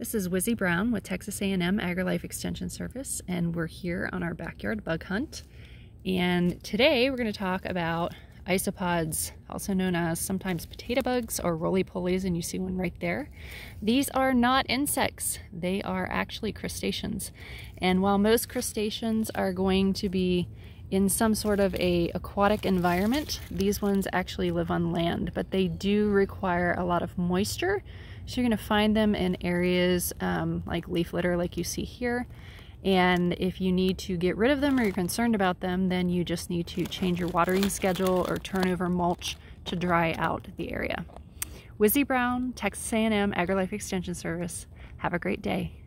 This is Wizzy Brown with Texas A&M AgriLife Extension Service, and we're here on our backyard bug hunt. And today we're going to talk about isopods, also known as sometimes potato bugs or roly-polies, and you see one right there. These are not insects. They are actually crustaceans. And while most crustaceans are going to be in some sort of a aquatic environment. These ones actually live on land, but they do require a lot of moisture. So you're gonna find them in areas um, like leaf litter like you see here. And if you need to get rid of them or you're concerned about them, then you just need to change your watering schedule or turn over mulch to dry out the area. Wizzy Brown, Texas A&M AgriLife Extension Service. Have a great day.